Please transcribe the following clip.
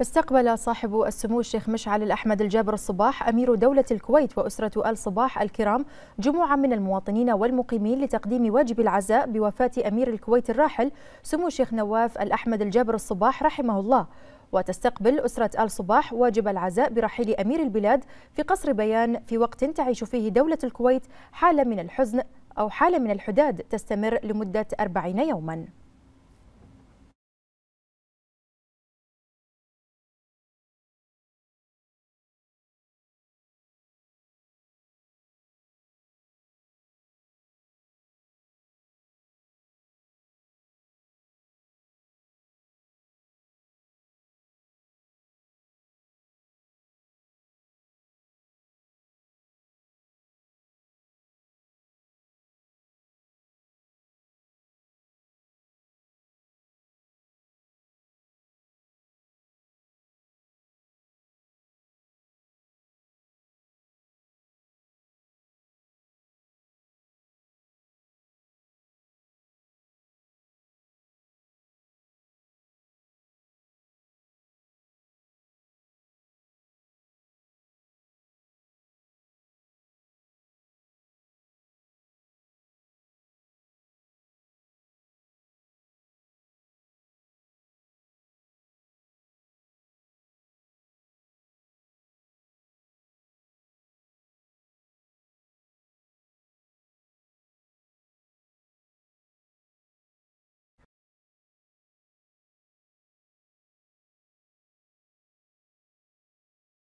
استقبل صاحب السمو الشيخ مشعل الأحمد الجابر الصباح أمير دولة الكويت وأسرة آل صباح الكرام جمعة من المواطنين والمقيمين لتقديم واجب العزاء بوفاة أمير الكويت الراحل سمو الشيخ نواف الأحمد الجابر الصباح رحمه الله وتستقبل أسرة آل صباح واجب العزاء برحيل أمير البلاد في قصر بيان في وقت تعيش فيه دولة الكويت حالة من الحزن أو حالة من الحداد تستمر لمدة 40 يوماً